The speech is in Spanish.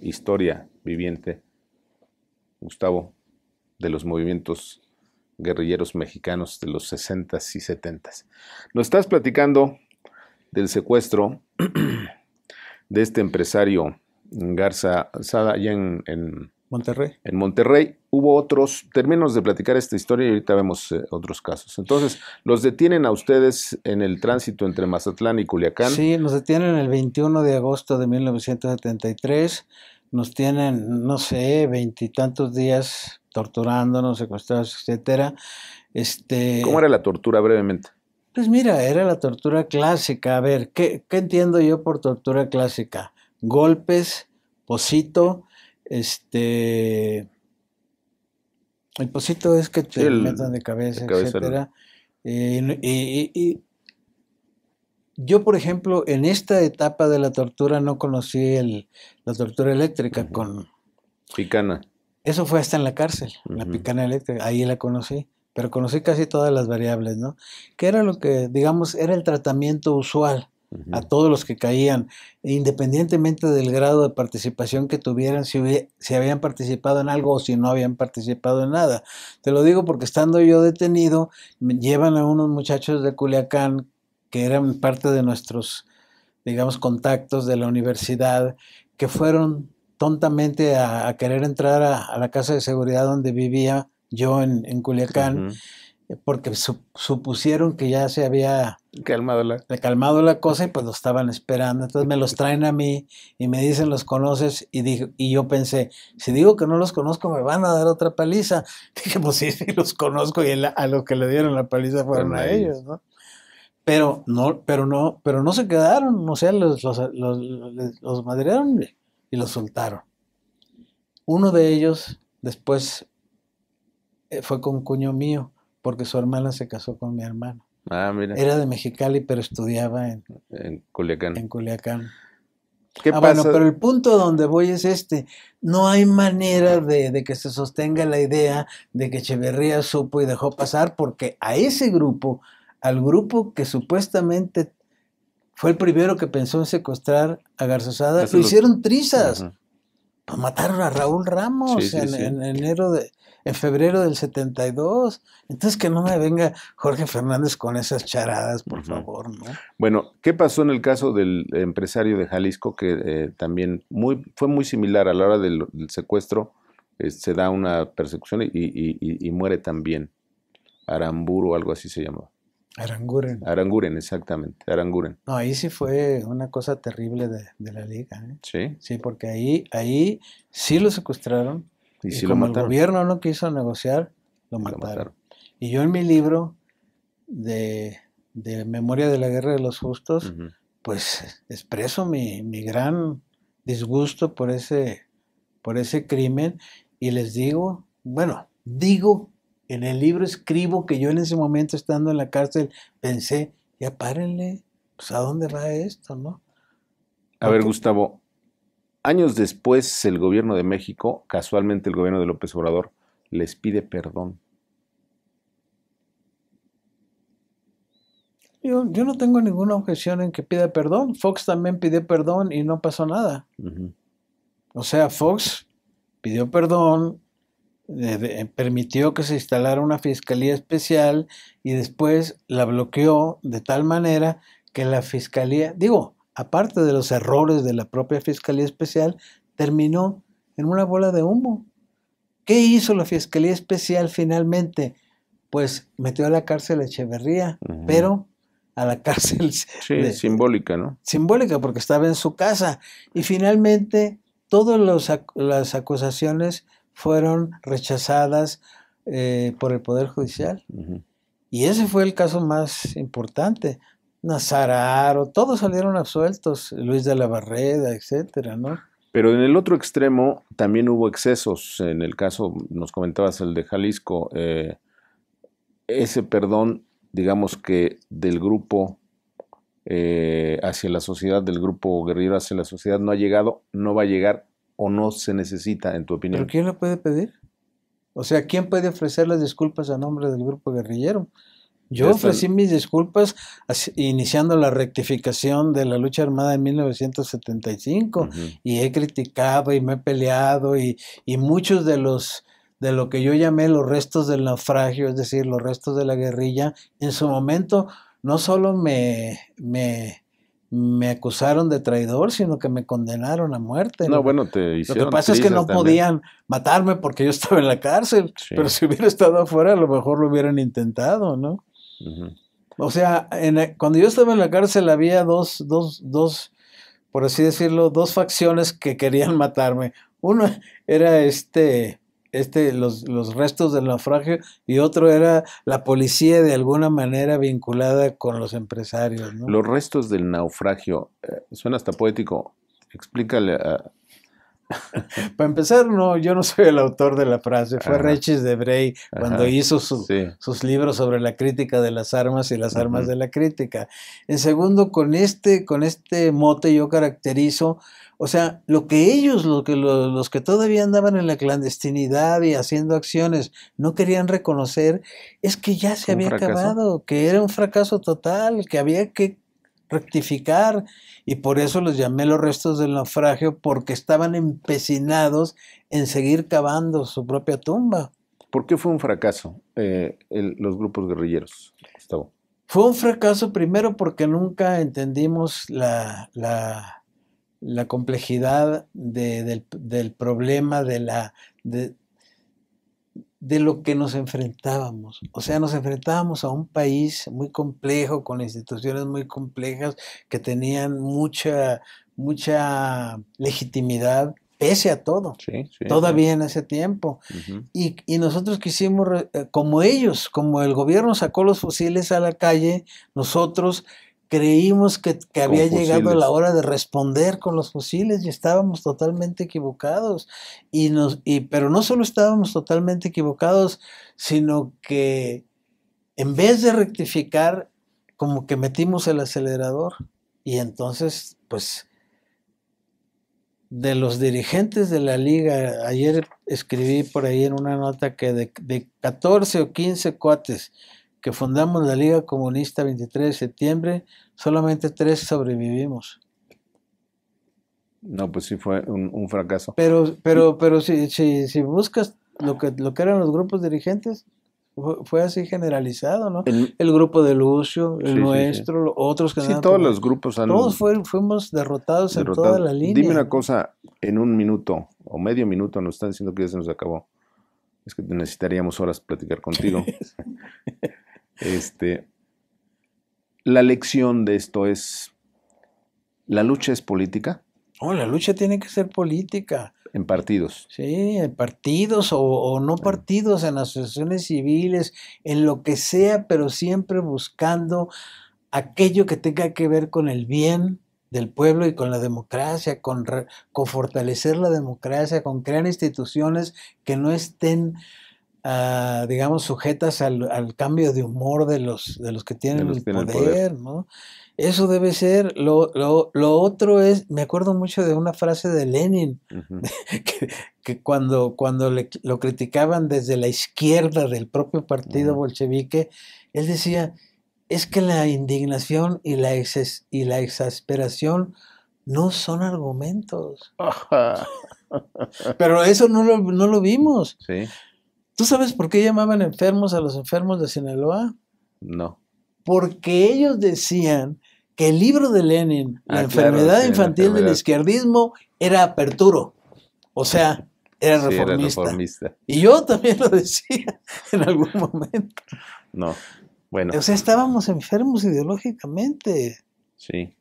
historia viviente, Gustavo, de los movimientos guerrilleros mexicanos de los 60 y 70s. Nos estás platicando del secuestro de este empresario Garza Sada allá en, en, Monterrey. En Monterrey hubo otros, términos de platicar esta historia y ahorita vemos eh, otros casos. Entonces, ¿los detienen a ustedes en el tránsito entre Mazatlán y Culiacán? Sí, nos detienen el 21 de agosto de 1973, nos tienen, no sé, veintitantos días torturándonos, secuestrados, etcétera. Este, ¿Cómo era la tortura brevemente? Pues mira, era la tortura clásica. A ver, ¿qué, qué entiendo yo por tortura clásica? Golpes, posito, este. El posito es que te metan de cabeza, etcétera. Eh, y, yo, por ejemplo, en esta etapa de la tortura no conocí la tortura eléctrica con. Picana. Eso fue hasta en la cárcel, la picana eléctrica, ahí la conocí, pero conocí casi todas las variables, ¿no? Que era lo que, digamos, era el tratamiento usual a todos los que caían, e independientemente del grado de participación que tuvieran, si, habían participado en algo o si no habían participado en nada. Te lo digo porque estando yo detenido, me llevan a unos muchachos de Culiacán que eran parte de nuestros, digamos, contactos de la universidad, que fueron tontamente a, querer entrar a, la casa de seguridad donde vivía yo en, Culiacán porque supusieron que ya se había calmado la. calmado la cosa y pues lo estaban esperando. Entonces me los traen a mí y me dicen, los conoces, y, y yo pensé, si digo que no los conozco, me van a dar otra paliza. Dije, pues sí, sí los conozco y a los que le dieron la paliza fueron a ellos, ¿no? Pero no, pero no, pero no se quedaron, o sea, los, los, los madrearon y los soltaron. Uno de ellos después eh, fue con cuño mío porque su hermana se casó con mi hermano. Ah, Era de Mexicali, pero estudiaba en, Culiacán. En Culiacán. ¿Qué ah, Bueno, pero el punto donde voy es este. No hay manera de, que se sostenga la idea de que Echeverría supo y dejó pasar, porque a ese grupo, al grupo que supuestamente fue el primero que pensó en secuestrar a Garzosada, lo hicieron trizas. Pues, mataron a Raúl Ramos en, enero de, en febrero del 72. Entonces que no me venga Jorge Fernández con esas charadas, por favor. ¿no? Bueno, ¿qué pasó en el caso del empresario de Jalisco que eh, también muy, fue muy similar a la hora del, secuestro? Eh, se da una persecución y, y, muere también. Aramburu, algo así se llamaba. Aranguren. Aranguren, exactamente, Aranguren. No, ahí sí fue una cosa terrible de, de la liga. ¿eh? Sí. Sí, porque ahí, ahí sí lo secuestraron. Y, si lo mataron. el gobierno no quiso negociar, lo mataron. Y yo en mi libro de, de Memoria de la Guerra de los Justos, pues expreso mi, mi, gran disgusto por ese, por ese crimen y les digo, bueno, digo en el libro escribo que yo en ese momento estando en la cárcel pensé, ya párenle, pues a dónde va esto, ¿no? A ver, Gustavo, años después el gobierno de México, casualmente el gobierno de López Obrador, les pide perdón. Yo, no tengo ninguna objeción en que pida perdón. Fox también pidió perdón y no pasó nada. O sea, Fox pidió perdón, eh, eh, permitió que se instalara una fiscalía especial y después la bloqueó de tal manera que la fiscalía, digo, aparte de los errores de la propia fiscalía especial, terminó en una bola de humo. ¿Qué hizo la fiscalía especial finalmente? Pues metió a la cárcel a Echeverría, pero a la cárcel. Sí, simbólica, ¿no? Simbólica, porque estaba en su casa. Y finalmente, todas las acusaciones fueron rechazadas eh, por el Poder Judicial. Y ese fue el caso más importante. Nazararo, todos salieron absueltos, Luis de la Barreda, etcétera, ¿no? Pero en el otro extremo también hubo excesos. En el caso, nos comentabas el de Jalisco, eh, ese perdón, digamos que del grupo eh, hacia la sociedad, del grupo guerrero hacia la sociedad, no ha llegado, no va a llegar o no se necesita, en tu opinión? ¿Pero quién lo puede pedir? O sea, ¿quién puede ofrecer las disculpas a nombre del grupo guerrillero? Yo ofrecí mis disculpas iniciando la rectificación de la lucha armada en 1975 y he criticado y me he peleado y, y, muchos de los de lo que yo llamé los restos del naufragio, es decir, los restos de la guerrilla, en su momento no solo me, me me acusaron de traidor, sino que me condenaron a muerte. No, bueno, te hicieron. Lo que pasa es que no podían matarme porque yo estaba en la cárcel, pero si hubiera estado afuera, a lo mejor lo hubieran intentado, ¿no? O sea, e, cuando yo estaba en la cárcel había dos, dos, dos, por así decirlo, dos facciones que querían matarme. Uno era este este, los, los, restos del naufragio y otro era la policía de alguna manera vinculada con los empresarios. Los restos del naufragio, eh, suena hasta poético, explícale a, Para empezar, no, yo no soy el autor de la frase, fue Rechis de Bray cuando hizo sus libros sobre la crítica de las armas y las armas de la crítica. En segundo, con este, con este mote yo caracterizo, o sea, lo que ellos, lo que, los que todavía andaban en la clandestinidad y haciendo acciones, no querían reconocer, es que ya se había acabado, que era un fracaso total, que había que rectificar y por eso los llamé los restos del naufragio porque estaban empecinados en seguir cavando su propia tumba. ¿Por qué fue un fracaso eh, los grupos guerrilleros, Gustavo? Fue un fracaso primero porque nunca entendimos la, la, complejidad del, del, problema de la, de, de lo que nos enfrentábamos. O sea, nos enfrentábamos a un país muy complejo, con instituciones muy complejas, que tenían mucha, mucha legitimidad, pese a todo, todavía en ese tiempo. y, y, nosotros quisimos, eh, como ellos, como el gobierno sacó los fusiles a la calle, nosotros creímos que, había llegado la hora de responder con los fusiles y estábamos totalmente equivocados. Y nos, y, pero no solo estábamos totalmente equivocados, sino que en vez de rectificar, como que metimos el acelerador. Y entonces, pues, de los dirigentes de la liga, ayer escribí por ahí en una nota que de, de 14 o 15 cuates, que fundamos la Liga Comunista 23 de septiembre, solamente tres sobrevivimos. No, pues sí fue un, fracaso. Pero, pero, pero si, si, si, buscas lo que, lo que eran los grupos dirigentes, fue así generalizado, ¿no? El, grupo de Lucio, el nuestro, otros que... Sí, todos los grupos Todos fuimos derrotados, en toda la línea. Dime una cosa, en un minuto o medio minuto nos están diciendo que ya se nos acabó. Es que necesitaríamos horas platicar contigo. Este, la lección de esto es, ¿la lucha es política? oh, la lucha tiene que ser política. En partidos. Sí, en partidos o, no partidos, en asociaciones civiles, en lo que sea, pero siempre buscando aquello que tenga que ver con el bien del pueblo y con la democracia, con fortalecer la democracia, con crear instituciones que no estén Ah, digamos, sujetas al, cambio de humor de los, de los que tienen, el, poder, ¿no? Eso debe ser. Lo, lo, otro es, me acuerdo mucho de una frase de Lenin, que, cuando, cuando lo criticaban desde la izquierda del propio partido bolchevique, él decía, es que la indignación y la, y la exasperación no son argumentos. Pero eso no lo, no lo vimos. Sí. ¿Tú sabes por qué llamaban enfermos a los enfermos de Sinaloa? No. Porque ellos decían que el libro de Lenin, ah, La enfermedad infantil del izquierdismo, era aperturo. O sea, era reformista. era reformista. Y yo también lo decía en algún momento. No. Bueno. O sea, estábamos enfermos ideológicamente. Sí.